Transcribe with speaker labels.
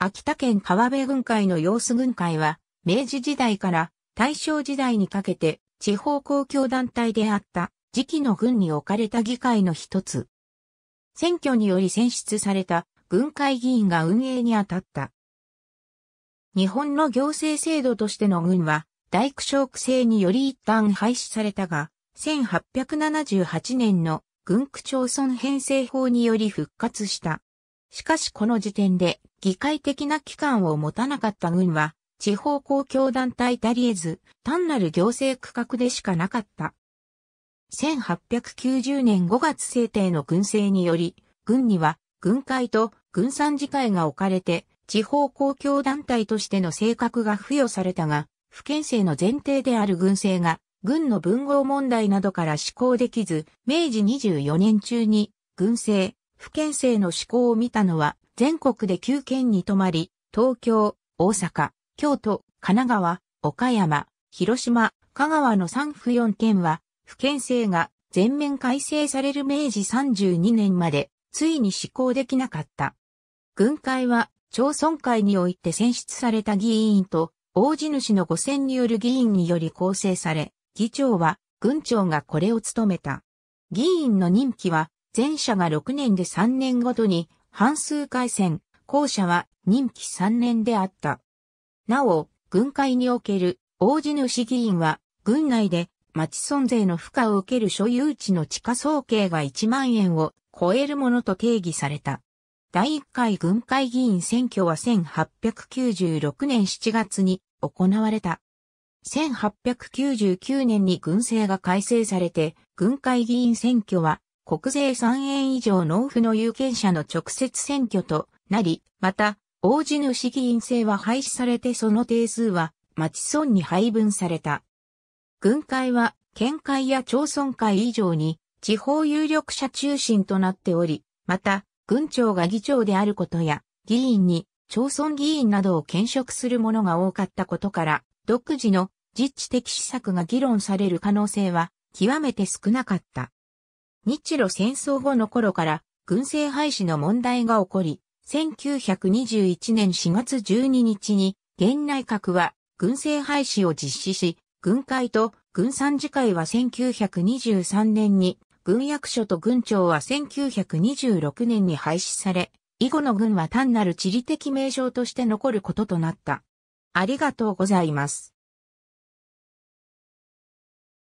Speaker 1: 秋田県川辺軍会の様子軍会は、明治時代から大正時代にかけて地方公共団体であった時期の軍に置かれた議会の一つ。選挙により選出された軍会議員が運営に当たった。日本の行政制度としての軍は、大工省区制により一旦廃止されたが、1878年の軍区町村編成法により復活した。しかしこの時点で議会的な機関を持たなかった軍は、地方公共団体たりえず、単なる行政区画でしかなかった。1890年5月制定の軍政により、軍には軍会と軍参事会が置かれて、地方公共団体としての性格が付与されたが、不憲政の前提である軍政が、軍の文豪問題などから施行できず、明治24年中に軍政、不県制の施行を見たのは、全国で9県に泊まり、東京、大阪、京都、神奈川、岡山、広島、香川の3府4県は、不県制が全面改正される明治32年まで、ついに施行できなかった。軍会は、町村会において選出された議員と、大地主の五選による議員により構成され、議長は、軍長がこれを務めた。議員の任期は、前者が6年で3年ごとに半数回戦、後者は任期3年であった。なお、軍会における大地主議員は、軍内で町村税の負荷を受ける所有地の地下総計が1万円を超えるものと定義された。第1回軍会議員選挙は1896年7月に行われた。1899年に軍政が改正されて、軍会議員選挙は国税3円以上納付の有権者の直接選挙となり、また、大地主議員制は廃止されてその定数は町村に配分された。軍会は県会や町村会以上に地方有力者中心となっており、また、軍長が議長であることや、議員に町村議員などを兼職する者が多かったことから、独自の実地的施策が議論される可能性は極めて少なかった。日露戦争後の頃から軍政廃止の問題が起こり、1921年4月12日に現内閣は軍政廃止を実施し、軍会と軍参事会は1923年に、軍役所と軍庁は1926年に廃止され、以後の軍は単なる地理的名称として残ることとなった。ありがとうございます。